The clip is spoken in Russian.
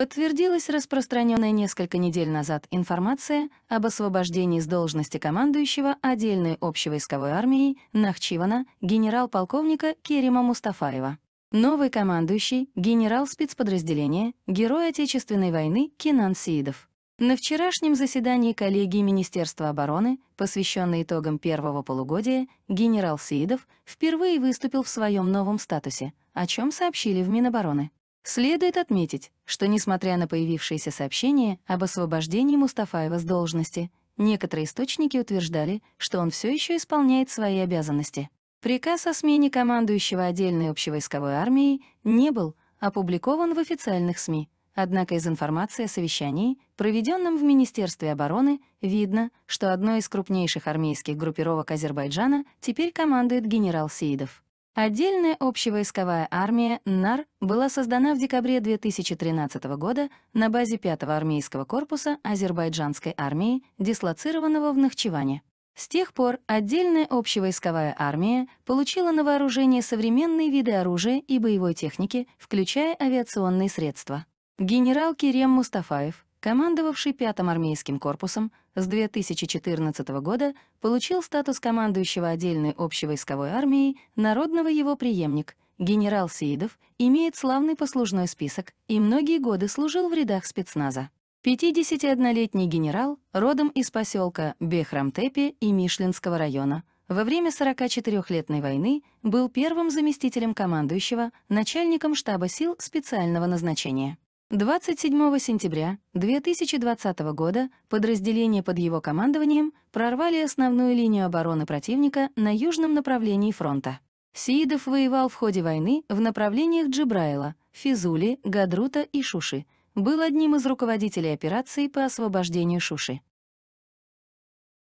Подтвердилась распространенная несколько недель назад информация об освобождении с должности командующего отдельной общевойсковой армией Нахчивана генерал-полковника Керима Мустафаева. Новый командующий — генерал спецподразделения, герой Отечественной войны Кинан Сиидов. На вчерашнем заседании коллегии Министерства обороны, посвященной итогам первого полугодия, генерал Сиидов впервые выступил в своем новом статусе, о чем сообщили в Минобороны. Следует отметить, что несмотря на появившиеся сообщения об освобождении Мустафаева с должности, некоторые источники утверждали, что он все еще исполняет свои обязанности. Приказ о смене командующего отдельной общевойсковой армией не был опубликован в официальных СМИ, однако из информации о совещании, проведенном в Министерстве обороны, видно, что одной из крупнейших армейских группировок Азербайджана теперь командует генерал Сеидов. Отдельная общевойсковая армия НАР была создана в декабре 2013 года на базе 5-го армейского корпуса азербайджанской армии, дислоцированного в Нахчеване. С тех пор отдельная общевойсковая армия получила на вооружение современные виды оружия и боевой техники, включая авиационные средства. Генерал Керем Мустафаев, командовавший пятым армейским корпусом с 2014 года, получил статус командующего отдельной общевойсковой армией. народного его преемник. Генерал Сеидов имеет славный послужной список и многие годы служил в рядах спецназа. 51-летний генерал родом из поселка Бехрамтепе и Мишлинского района. Во время 44-летней войны был первым заместителем командующего, начальником штаба сил специального назначения. 27 сентября 2020 года подразделения под его командованием прорвали основную линию обороны противника на южном направлении фронта. Сеидов воевал в ходе войны в направлениях Джибраила, Физули, Гадрута и Шуши, был одним из руководителей операции по освобождению Шуши.